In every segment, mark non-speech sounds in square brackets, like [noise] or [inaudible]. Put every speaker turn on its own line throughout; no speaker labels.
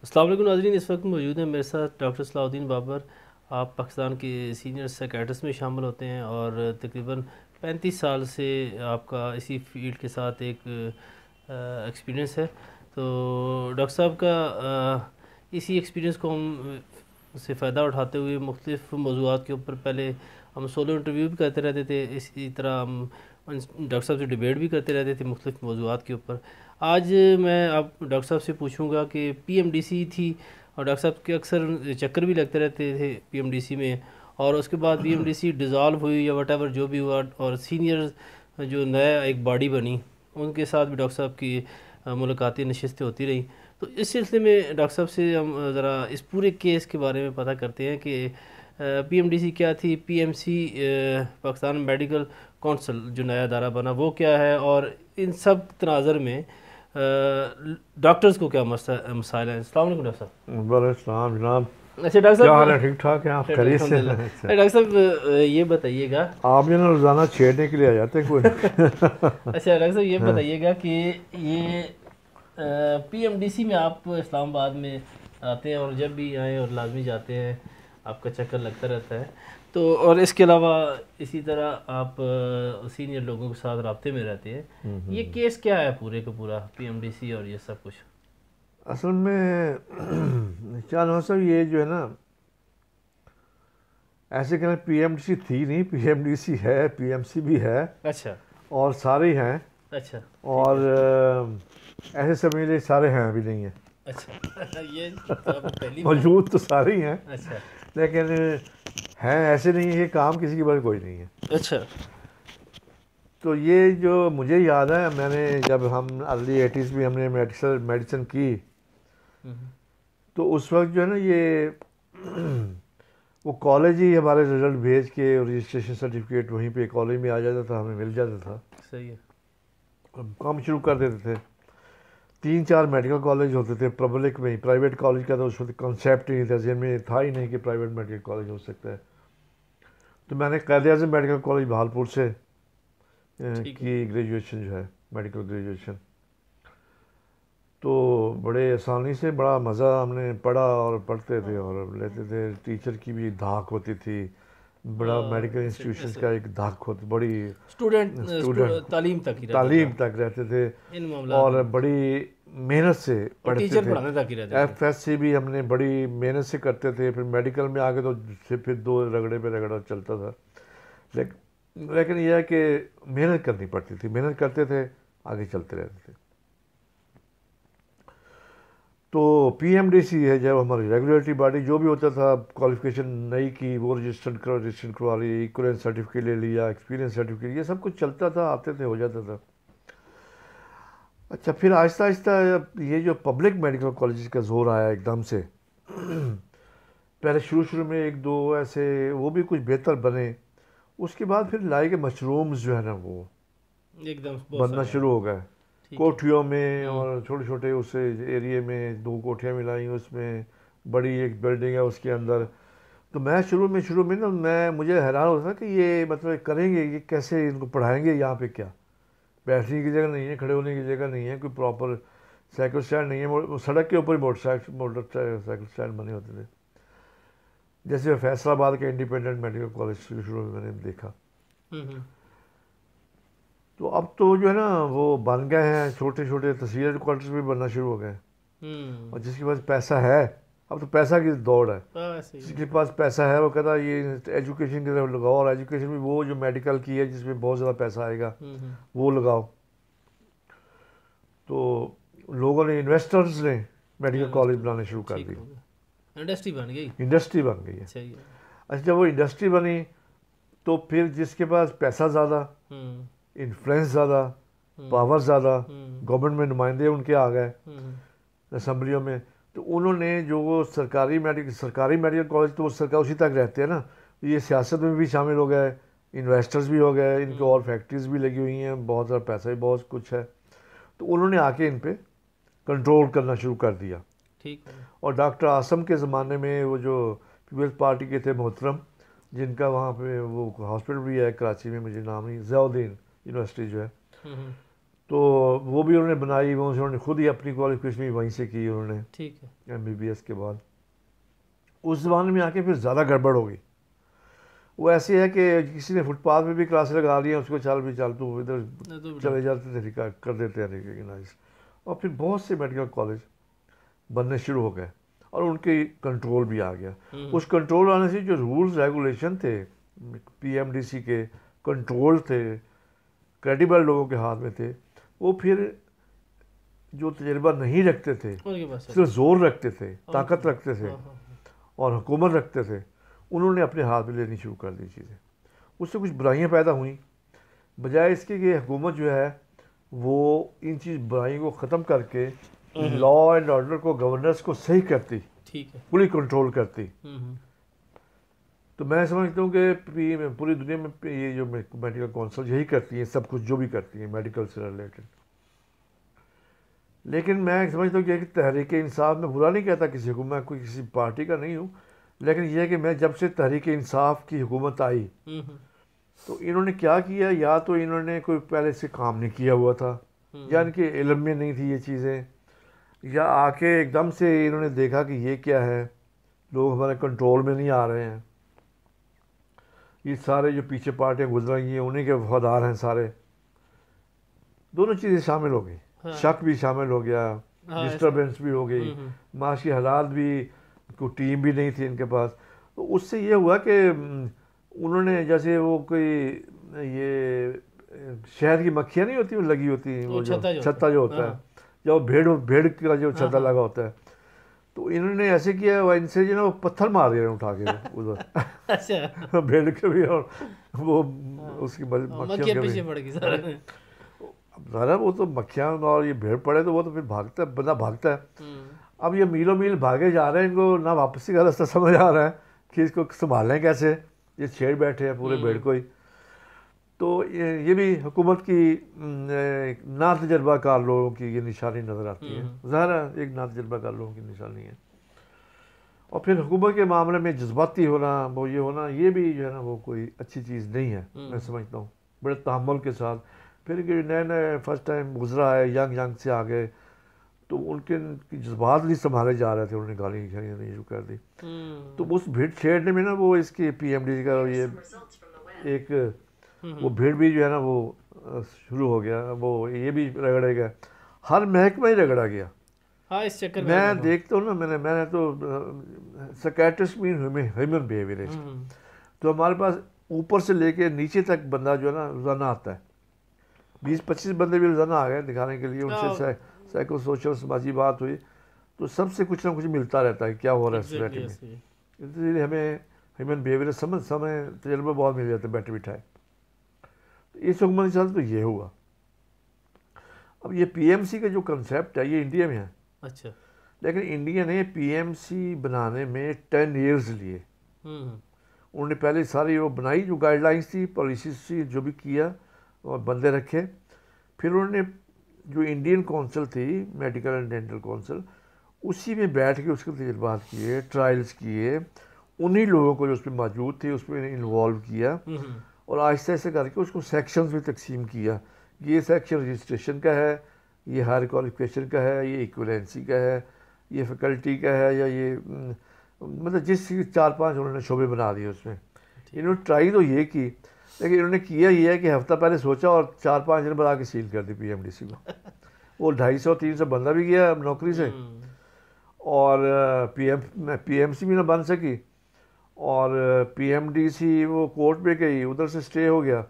अल्लाम नाजरीन इस वक्त मौजूद हैं मेरे साथ डॉक्टर सलाउद्दीन बाबर आप पाकिस्तान के सीनियर सेक्रेटर्स में शामिल होते हैं और तकरीबन पैंतीस साल से आपका इसी फील्ड के साथ एक एक्सपीरियंस है तो डॉक्टर साहब का आ, इसी एक्सपीरियंस को हम से फ़ायदा उठाते हुए मुख्तफ मौजूद के ऊपर पहले हम सोलो इंटरव्यू भी करते रहते थे इसी तरह हम डॉक्टर साहब से डिबेट भी करते रहते थे मुख्तु मौजूद के ऊपर आज मैं आप डॉक्टर साहब से पूछूंगा कि पीएमडीसी थी और डॉक्टर साहब के अक्सर चक्कर भी लगते रहते थे पीएमडीसी में और उसके बाद [clears throat] पीएमडीसी डिज़ोल्व हुई या वट जो भी हुआ और सीनियर जो नया एक बॉडी बनी उनके साथ भी डॉक्टर साहब की मुलाकातें नशस्तें होती रहीं तो इस सिलसिले में डॉक्टर साहब से हम ज़रा इस पूरे केस के बारे में पता करते हैं कि पीएमडीसी क्या थी पीएमसी पाकिस्तान मेडिकल कौंसल जो नया अदारा बना वो क्या है और इन सब तनाजर में डॉक्टर्स को क्या मसाइल हैं डॉक्टर
साहब जनाब अच्छा डॉक्टर साहब ठीक ठाक है आप अच्छा, खरीद से डॉक्टर
साहब ये बताइएगा
आप जो ना रोज़ाना छेड़ने के लिए आ जाते कोई [laughs] अच्छा डॉक्टर साहब ये हाँ।
बताइएगा कि ये पीएमडीसी में आप इस्लामाबाद में आते हैं और जब भी आए और लाजमी जाते हैं आपका चक्कर लगता रहता है तो और इसके अलावा इसी तरह आप सीनियर लोगों के साथ रबते में रहते हैं हम्म, हम्म, ये केस हम्म। क्या है पूरे का पूरा पी और ये सब कुछ
असल में चार साहब ये जो है ना ऐसे कहना पीएमडीसी थी नहीं पीएमडीसी है पीएमसी भी है अच्छा और सारे हैं अच्छा और ऐसे समय ले सारे हैं अभी नहीं है
अच्छा [laughs] ये तो पहली मौजूद तो सारे ही हैं अच्छा
लेकिन हैं ऐसे नहीं है काम किसी के बारे कोई नहीं है अच्छा तो ये जो मुझे याद है मैंने जब हम अर्ली एटीज़ में हमने मेडिसिन मेडिसिन की हम्म। तो उस वक्त जो है ना ये वो कॉलेज ही हमारे रिजल्ट भेज के रजिस्ट्रेशन सर्टिफिकेट वहीं पे कॉलेज में आ जाता था हमें मिल जाता था सही है काम शुरू कर देते थे तीन चार मेडिकल कॉलेज होते थे पब्लिक में ही प्राइवेट कॉलेज का तो उस वक्त कॉन्सेप्ट ही नहीं था जिनमें था ही नहीं कि प्राइवेट मेडिकल कॉलेज हो सकता है तो मैंने कैद अजम मेडिकल कॉलेज बहालपुर से की ग्रेजुएशन जो है मेडिकल ग्रेजुएशन तो बड़े आसानी से बड़ा मज़ा हमने पढ़ा और पढ़ते थे हाँ। और लेते थे टीचर की भी धाक होती थी बड़ा मेडिकल हाँ, इंस्टीट्यूशन का एक धाक होती बड़ी स्टूडेंट स्टूडेंट तालीम तक तालीम तक रहते थे और बड़ी मेहनत से पढ़ते थे एफ एस सी भी हमने बड़ी मेहनत से करते थे फिर मेडिकल में आगे तो फिर दो रगड़े पे रगड़ा चलता था लेकिन लेकिन यह है कि मेहनत करनी पड़ती थी मेहनत करते थे आगे चलते रहते थे तो पीएमडीसी है जब हमारी रेगुलेटरी बॉडी जो भी होता था क्वालिफिकेशन नई की वो रजिस्टर्ड करो रजिस्टर्ड करवा ली इक्वेंस सर्टिफिकेट ले लिया एक्सपीरियंस सर्टिफिकेट ये सब कुछ चलता था आते थे हो जाता था अच्छा फिर आहिस्ता आहिस्ता ये जो पब्लिक मेडिकल कॉलेज का जोर आया एकदम से [clears throat] पहले शुरू शुरू में एक दो ऐसे वो भी कुछ बेहतर बने उसके बाद फिर लाए गए मशरूम्स जो है ना वो
एकदम बनना शुरू हो
गए कोठियों में हम्म। और छोटे छोटे उस एरिए में दो कोठियाँ मिलाई उसमें बड़ी एक बिल्डिंग है उसके अंदर तो मैं शुरू में शुरू में ना मैं मुझे हैरान होता था कि ये मतलब करेंगे ये कैसे इनको पढ़ाएंगे यहाँ पे क्या बैठने की जगह नहीं है खड़े होने की जगह नहीं है कोई प्रॉपर साइकिल स्टैंड नहीं है वो सड़क के ऊपर ही मोटरसाइकिल साइकिल स्टैंड बने होते थे जैसे फैसलाबाद के इंडिपेंडेंट मेडिकल कॉलेज शुरू में मैंने देखा हम्म, हम्म। तो अब तो जो है ना वो बन गए हैं छोटे छोटे तस्वीर क्वार्टर भी बनना शुरू हो गए हैं हम्म। और जिसके पास पैसा है अब तो पैसा की दौड़ है हाँ, जिसके पास पैसा है वो कहता है ये एजुकेशन की तरफ लगाओ और एजुकेशन भी वो जो मेडिकल की है जिसमें बहुत ज़्यादा पैसा आएगा हम्म, हम्म। वो लगाओ तो लोगों ने इन्वेस्टर्स ने मेडिकल कॉलेज हाँ, तो बनाने शुरू कर दिए
इंडस्ट्री बन गई इंडस्ट्री बन गई है अच्छा,
अच्छा जब वो इंडस्ट्री बनी तो फिर जिसके पास पैसा ज़्यादा इन्फ्लुएंस ज़्यादा पावर ज़्यादा गवर्नमेंट में नुमाइंदे उनके आ गए असम्बलियों हम्म। में तो उन्होंने जो सरकारी मेडिकल सरकारी मेडिकल कॉलेज तो वो सरकार उसी तक रहते हैं ना ये सियासत में भी शामिल हो गए इन्वेस्टर्स भी हो गए इनको हम्म। और फैक्ट्रीज भी लगी हुई हैं बहुत सारा पैसा भी बहुत कुछ है तो उन्होंने आके इन पर कंट्रोल करना शुरू कर दिया ठीक और डॉक्टर आसम के ज़माने में वो जो पीपल्स पार्टी के थे मोहतरम जिनका वहाँ पे वो हॉस्पिटल भी है कराची में मुझे नाम नहीं जयाउद्दीन यूनिवर्सिटी जो है हम्म, हम्म। तो वो भी उन्होंने बनाई वहाँ से उन्होंने खुद ही अपनी क्वालिफिकेशन भी वहीं से की उन्होंने ठीक है एम बी बी एस के बाद उस ज़माने में आके फिर ज़्यादा गड़बड़ हो गई वो ऐसे है कि किसी ने फुटपाथ पे भी क्लास लगा ली उसको चल भी चल तू तो इधर तो चले जाते थे कर देते हैं रिकगनाइज और फिर बहुत से मेडिकल कॉलेज बनने शुरू हो गए और उनके कंट्रोल भी आ गया हम्म। उस कंट्रोल आने से जो रूल्स रेगुलेशन थे पीएमडीसी के कंट्रोल थे क्रेडिबल लोगों के हाथ में थे वो फिर जो तजर्बा नहीं रखते थे सिर्फ ज़ोर रखते थे हाँ, ताकत हाँ, रखते थे हाँ, और हुकूमत रखते थे उन्होंने अपने हाथ में लेनी शुरू कर दी चीज़ें उससे कुछ बुराइयाँ पैदा हुई बजाय इसके कि हुकूमत जो है वो इन चीज़ बुराइयों को ख़त्म करके लॉ एंड ऑर्डर को गवर्नर्स को सही करती ठीक है पुलिस कंट्रोल करती हम्म, हम्म। तो मैं समझता हूँ कि पूरी दुनिया में ये जो मेडिकल काउंसिल यही करती हैं सब कुछ जो भी करती हैं मेडिकल से रिलेटेड लेकिन मैं समझता हूँ कि तहरीक इंसाफ में बुरा नहीं कहता किसी को मैं कोई किसी पार्टी का नहीं हूँ लेकिन यह कि मैं जब से तहरीक इंसाफ की हुकूमत आई तो इन्होंने क्या किया या तो इन्होंने कोई पहले से काम नहीं किया हुआ था या इनके इलम में नहीं थी ये चीज़ें या आके एकदम से इन्होंने देखा कि ये क्या है लोग हमारे कंट्रोल में नहीं आ रहे हैं ये सारे जो पीछे पार्टियाँ हैं उन्हीं के वफादार हैं सारे दोनों चीज़ें शामिल हो गई हाँ। शक भी शामिल हो गया हाँ, डिस्टर्बेंस भी हो गई हम्म, हम्म। माशी हालात भी को टीम भी नहीं थी इनके पास तो उससे ये हुआ कि उन्होंने जैसे वो कोई ये शहर की मक्खियाँ नहीं होती वो लगी होती वो जो छत्ता जो होता है जब हाँ। भेड़ भेड़ का जो हाँ, छत्ता हाँ। लगा होता है तो इन्होंने ऐसे किया वाइन से जो ना वो पत्थर मार दिया उठा के [laughs] उधर अच्छा भेड़ [laughs] के भी और वो हाँ। उसकी हाँ, मक्खियाँ पीछे पड़ गई वो तो मक्खियाँ और ये भेड़ पड़े तो वो तो फिर भागता है बंदा भागता है हम्म। अब ये मीलों मील भागे जा रहे हैं इनको ना वापसी का रास्ता समझ आ रहा है कि इसको संभालें कैसे ये छेड़ बैठे हैं पूरे हम्म। भेड़ को ही तो ये भी हुकूमत की ना तजर्बाकार लोगों की ये निशानी नज़र आती है हम्म। ज़ाहिर एक ना तजर्बाकार लोगों की निशानी है और फिर हुकूमत के मामले में जज्बाती होना वो ये होना ये भी जो है ना वो कोई अच्छी चीज़ नहीं है हम्म। मैं समझता हूँ बड़े तहमुल के साथ फिर कि नए नए फर्स्ट टाइम गुजरा है यंग यंग से आ गए तो उनके जज्बात भी संभाले जा रहे थे उन्होंने गाली खड़ी नहीं शुरू कर दी हम्म। तो उस भीड़ छेड़ने में ना वो इसकी पी एम डी का ये एक वो हम्म। भीड़ भी जो है ना वो शुरू हो गया वो ये भी रगड़ा गया हर महकमा ही रगड़ा गया हाँ इस चक्कर मैं देखता हूँ ना मैंने मैंने तो सकेटस मीन ह्यूमन बिहेवियर हम्म। तो हमारे पास ऊपर से लेके नीचे तक बंदा जो है ना रोज़ाना आता है बीस पच्चीस बंदे भी रोज़ाना आ गए दिखाने के लिए उनसे साइको हाँ। सोशल समाजी बात हुई तो सबसे कुछ ना कुछ मिलता रहता है क्या हो रहा है सोसाइटी में इसलिए हमें ह्यूमन बिहेवियर समझ समय तजर्बा बहुत मिल जाता है बैठे बिठाए इस हुक्मरानी साल तो ये हुआ अब ये पीएमसी का जो कंसेप्ट है ये इंडिया में है अच्छा लेकिन इंडिया ने पीएमसी बनाने में टेन ईयर्स लिए हम्म, हम्म। उन्होंने पहले सारी वो बनाई जो गाइडलाइंस थी पॉलिसीज थी जो भी किया और बंदे रखे फिर उन्होंने जो इंडियन काउंसिल थी मेडिकल एंड डेंटल काउंसिल उसी में बैठ के उसके तजर्बात किए ट्रायल्स किए उन्हीं लोगों को जो उसमें मौजूद थे उसमें इन्वॉल्व किया हम्म, और आहिस्ते आहिस्ते करके उसको सेक्शंस में तकसीम किया ये सेक्शन रजिस्ट्रेशन का है ये हायर क्वालिफिकेशन का है ये इक्वलेंसी का है ये फैकल्टी का है या ये हम्म, मतलब जिस चार पांच उन्होंने शोबे बना दिए उसमें इन्होंने ट्राई तो ये की लेकिन इन्होंने किया ये है कि हफ्ता पहले सोचा और चार पाँच बना के सील कर दी पीएमडीसी को [laughs] वो ढाई सौ तीन सौ बंदा भी गया नौकरी से हम्म। और पीएम पीएमसी भी ना बन सकी और पीएमडीसी वो कोर्ट में गई उधर से स्टे हो गया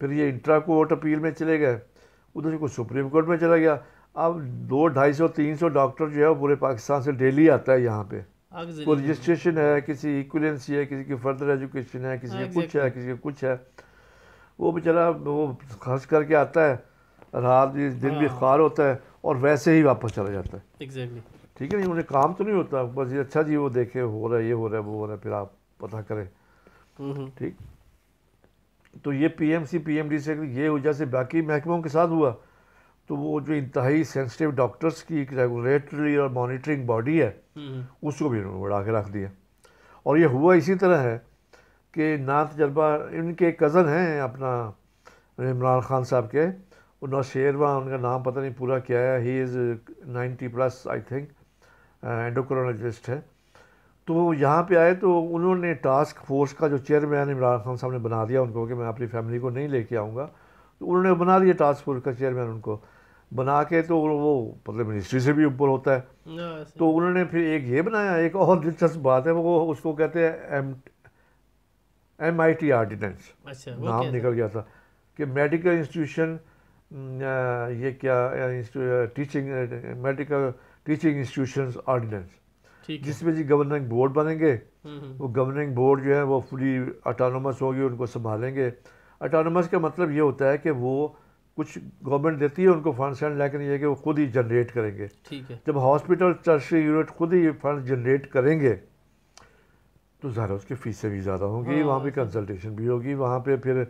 फिर ये इंट्रा कोर्ट अपील में चले गए उधर से कुछ सुप्रीम कोर्ट में चला गया अब दो ढाई सौ तीन सौ डॉक्टर जो है वो पूरे पाकिस्तान से डेली आता है यहाँ पे कोई रजिस्ट्रेशन है किसी इक्वलेंसी है किसी की फर्दर एजुकेशन है किसी हाँ, की कुछ है किसी की कुछ है वो बेचारा वो खर्च करके आता है रात दिन भी हाँ। खार होता है और वैसे ही वापस चला जाता है एग्जैक्टली ठीक है नहीं उन्हें काम तो नहीं होता बस ये अच्छा जी वो देखे हो रहा है ये हो रहा है वो हो रहा है फिर आप पता करें हम्म, हम्म। ठीक तो ये पीएमसी पीएमडी से ये वजह से बाकी महकमों के साथ हुआ तो वो जो इंतहाई सेंसिटिव डॉक्टर्स की एक रेगुलेटरी और मॉनिटरिंग बॉडी है हम्म, उसको भी उन्होंने बढ़ा के रख दिया और ये हुआ इसी तरह है कि ना तजर्बा इनके कज़न हैं अपना इमरान खान साहब के उन्होंने शेरवा उनका नाम पता नहीं पूरा क्या है he is ninety plus I think endocrinologist है तो यहाँ पे आए तो उन्होंने टास्क फोर्स का जो चेयरमैन इमरान खान साहब ने बना दिया उनको कि मैं अपनी फैमिली को नहीं लेके आऊँगा तो उन्होंने बना दिया टास्क फोर्स का चेयरमैन उनको बना के तो वो मतलब मिनिस्ट्री से भी ऊपर होता है
हाँ,
तो उन्होंने फिर एक ये बनाया एक और दिलचस्प बात है वो उसको कहते हैं M M I T ordinance नाम निकल गया था कि मेडिकल इंस्टीट्यूशन ये क्या teaching medical teaching institution ordinance जिसमें जी गवर्निंग बोर्ड बनेंगे हम्म, हम्म। वो गवर्निंग बोर्ड जो है वो फुली अटानमस होगी उनको संभालेंगे ऑटोनमस का मतलब ये होता है कि वो कुछ गवर्नमेंट देती है उनको फंड्स फंड लेकिन ये कि वो खुद ही जनरेट करेंगे ठीक है जब हॉस्पिटल टर्सरी यूनिट खुद ही फंड जनरेट करेंगे तो ज़्यादा उसकी फ़ीसें भी ज़्यादा होंगी हाँ। वहाँ पे कंसल्टेशन भी होगी वहाँ पे फिर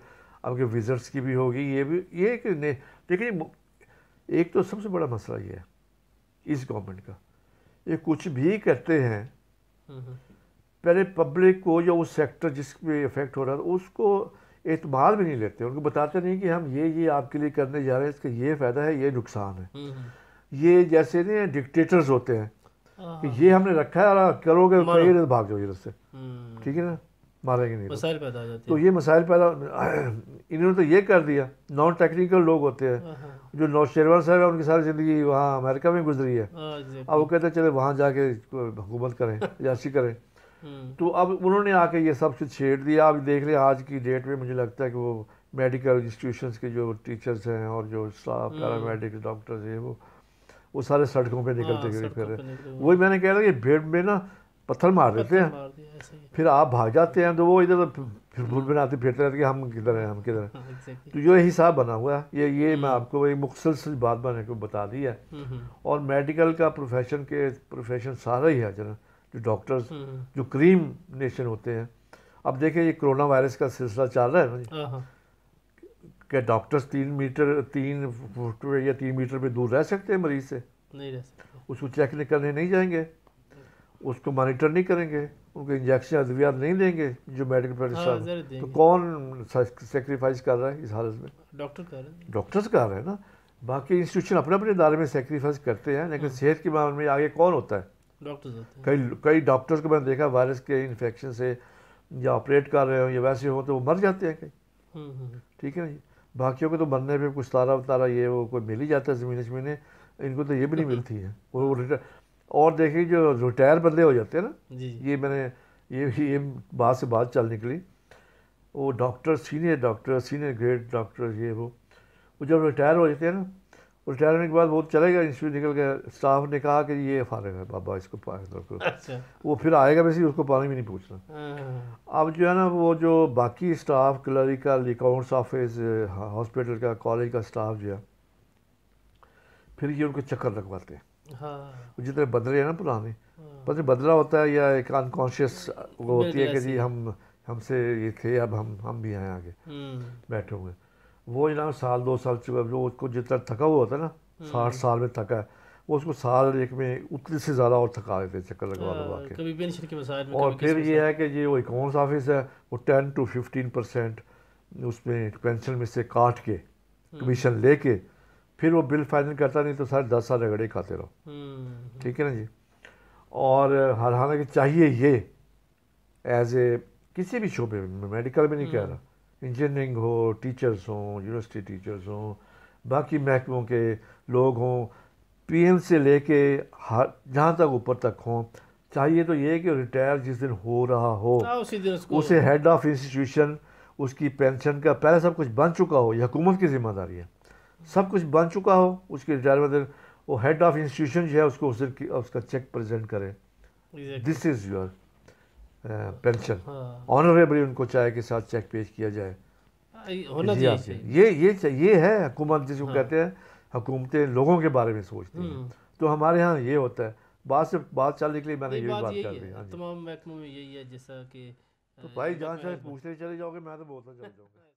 आपके विजिट्स की भी होगी ये भी ये कि देखिए एक तो सबसे बड़ा मसला ये है इस गवर्नमेंट का ये कुछ भी करते हैं
हम्म, हम्म।
पहले पब्लिक को या उस सेक्टर जिस पे इफेक्ट हो रहा था उसको एतबार भी नहीं लेते उनको बताते नहीं कि हम ये ये आपके लिए करने जा रहे हैं इसका ये फ़ायदा है ये नुकसान है हम्म, ये जैसे नहीं डिक्टेटर्स होते हैं कि हाँ। ये हमने रखा है करोगे तो भाग जाओ इधर से ठीक है ना मारे गए नहीं तो। मसाइल पैदा हो जाते तो ये मसाइल पैदा [clears throat] इन्होंने तो ये कर दिया नॉन टेक्निकल लोग होते हैं हाँ, हाँ। जो नौ शेरवान साहब है उनकी सारी ज़िंदगी वहाँ अमेरिका में गुजरी है
हाँ, अब वो
कहते हैं चले वहाँ जाके हुकूमत करें [laughs] याशी करें हम्म। तो अब उन्होंने आके ये सब कुछ छेड़ दिया आप देख रहे आज की डेट में मुझे लगता है कि वो मेडिकल इंस्टीट्यूशंस के जो टीचर्स हैं और जो स्टाफ पैरामेडिक्स डॉक्टर्स हैं वो वो सारे सड़कों पे निकलते हुए फिर वही मैंने कह रहा ये भीड़ में ना पत्थर मार देते हैं फिर आप भाग जाते हैं तो वो इधर फिर भूल बनाते फिरते रहते कि हम किधर हैं हम किधर हैं हाँ, तो ये हिसाब बना हुआ है ये ये मैं हम्म। आपको एक मुखसलसल बात मैंने को बता दी है हम्म, हम्म। और मेडिकल का प्रोफेशन के प्रोफेशन सारा ही है जना जो डॉक्टर्स जो क्रीम नेशन होते हैं अब देखें ये कोरोना वायरस का सिलसिला चल रहा है ना हाँ, हाँ। क्या डॉक्टर्स तीन मीटर तीन फुट या तीन मीटर पर दूर रह सकते हैं मरीज से नहीं रह सकते उसको चेक करने नहीं जाएंगे उसको मॉनिटर नहीं करेंगे उनको इंजेक्शन अद्वियात नहीं देंगे जो मेडिकल हाँ, तो कौन सेक्रीफाइस कर रहा है इस हालत में डॉक्टर कर रहे हैं डॉक्टर्स कर रहे हैं ना बाकी इंस्टीट्यूशन अपने अपने इदारे में सेक्रीफाइस करते हैं लेकिन हाँ। सेहत के मामले में आगे कौन होता है डॉक्टर्स कई कई डॉक्टर्स को मैंने देखा वायरस के इन्फेक्शन से या ऑपरेट कर रहे हो या वैसे हो तो वो मर जाते हैं कहीं हम्म, हम्म, हम्म। ठीक है ना बाकियों को तो मरने पे कुछ तारा वतारा ये वो कोई मिल ही जाता है ज़मीने जमीने इनको तो ये भी नहीं मिलती है वो रिटर्न और देखिए जो रिटायर बंदे हो जाते हैं ना जी ये मैंने ये ये बात से बात चल निकली वो doctor senior doctor senior grade doctor ये वो वो जब रिटायर हो जाते हैं ना रिटायर होने के बाद वो चलेगा इंस्टीट्यूट निकल गया स्टाफ ने कहा कि ये फारे है बाबा इसको करो अच्छा। वो फिर आएगा वैसे उसको पानी भी नहीं पूछना
हाँ।
अब जो है ना वो जो बाकी staff clerical accounts office hospital का कॉलेज का स्टाफ जो है फिर ये उनको चक्कर लगवाते हैं हाँ। जितने बदले हैं ना पुराने पता हाँ। बदला होता है या एक अनकॉन्शियस वो होती है कि जी हम हमसे ये थे अब हम हम भी आए आगे हम्म। बैठे हुए वो जनाब साल दो साल चुप जो उसको जितना थका हुआ होता है ना हम्म। साठ साल में थका है वो उसको साल एक में उतनी से ज़्यादा और थका देते चक्कर लगवा लगवा हाँ, के और फिर ये है कि ये वो इकाउंट्स ऑफिस है वो टेन टू फिफ्टीन परसेंट उसमें पेंशन में से काट के कमीशन हम्म। लेके फिर वो बिल फाइनल करता नहीं तो सर दस साल रगड़े खाते रहो हम्म। ठीक है ना जी और हर हालांकि चाहिए ये एज ए किसी भी शोबे में मेडिकल में नहीं कह रहा इंजीनियरिंग हम्म। हो टीचर्स हों यूनिवर्सिटी टीचर्स हों बाकी महकमों के लोग हों पीएम से लेके हर जहाँ तक ऊपर तक हों चाहिए तो ये कि रिटायर जिस दिन हो रहा हो हाँ, उसी दिन उसे हेड ऑफ इंस्टीट्यूशन उसकी पेंशन का पहले सब कुछ बन चुका हो यह हुकूमत की जिम्मेदारी है सब कुछ बन चुका हो उसके रिटायरमेंट वो हेड ऑफ इंस्टीट्यूशन जो है उसको उसके उसका चेक प्रेजेंट करें this is your pension honourably उनको चाय के साथ चेक पेश किया जाए
होना ये
ये ये है हुकूमत जिसको हाँ। कहते हैं हुकूमतें लोगों के बारे में सोचती हैं हम्म। तो हमारे यहाँ ये होता है बात से बात चलने के लिए मैंने ये बात कर दी हाँ
तमाम महकमों में यही है जैसा कि तो भाई जहाँ चाहे पूछते
चले जाओगे मैं तो बोलता चले जाऊँगा